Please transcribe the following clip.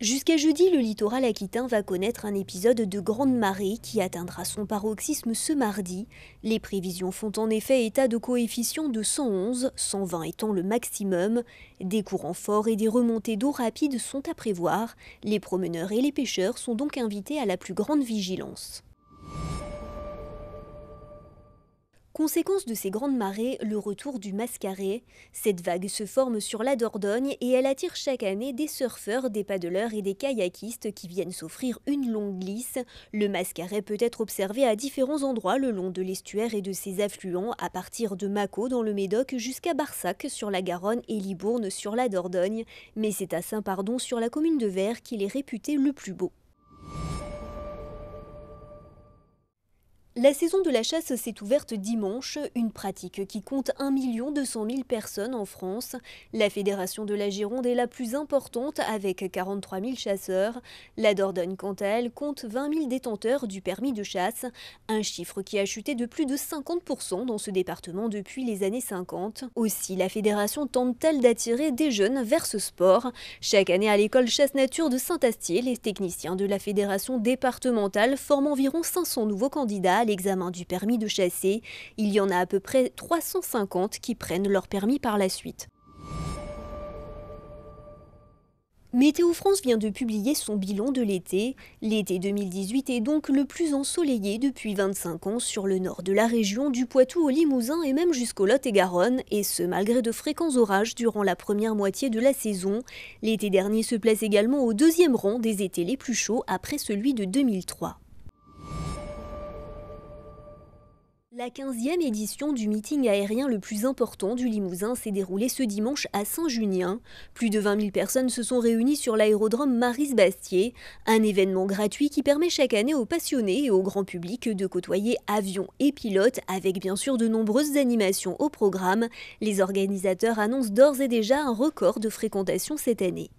Jusqu'à jeudi, le littoral aquitain va connaître un épisode de grande marée qui atteindra son paroxysme ce mardi. Les prévisions font en effet état de coefficients de 111, 120 étant le maximum. Des courants forts et des remontées d'eau rapides sont à prévoir. Les promeneurs et les pêcheurs sont donc invités à la plus grande vigilance. Conséquence de ces grandes marées, le retour du mascaret. Cette vague se forme sur la Dordogne et elle attire chaque année des surfeurs, des padeleurs et des kayakistes qui viennent s'offrir une longue glisse. Le mascaret peut être observé à différents endroits le long de l'estuaire et de ses affluents, à partir de Mako dans le Médoc jusqu'à Barsac sur la Garonne et Libourne sur la Dordogne. Mais c'est à Saint-Pardon sur la commune de Vert qu'il est réputé le plus beau. La saison de la chasse s'est ouverte dimanche, une pratique qui compte 1 200 000 personnes en France. La Fédération de la Gironde est la plus importante avec 43 000 chasseurs. La Dordogne, quant à elle, compte 20 000 détenteurs du permis de chasse, un chiffre qui a chuté de plus de 50% dans ce département depuis les années 50. Aussi, la Fédération tente-t-elle d'attirer des jeunes vers ce sport. Chaque année, à l'école chasse-nature de Saint-Astier, les techniciens de la Fédération départementale forment environ 500 nouveaux candidats l'examen du permis de chasser. Il y en a à peu près 350 qui prennent leur permis par la suite. Météo France vient de publier son bilan de l'été. L'été 2018 est donc le plus ensoleillé depuis 25 ans sur le nord de la région, du Poitou au Limousin et même jusqu'au Lot-et-Garonne, et ce malgré de fréquents orages durant la première moitié de la saison. L'été dernier se place également au deuxième rang des étés les plus chauds après celui de 2003. La 15e édition du meeting aérien le plus important du Limousin s'est déroulée ce dimanche à Saint-Junien. Plus de 20 000 personnes se sont réunies sur l'aérodrome Maris-Bastier, un événement gratuit qui permet chaque année aux passionnés et au grand public de côtoyer avions et pilotes, avec bien sûr de nombreuses animations au programme. Les organisateurs annoncent d'ores et déjà un record de fréquentation cette année.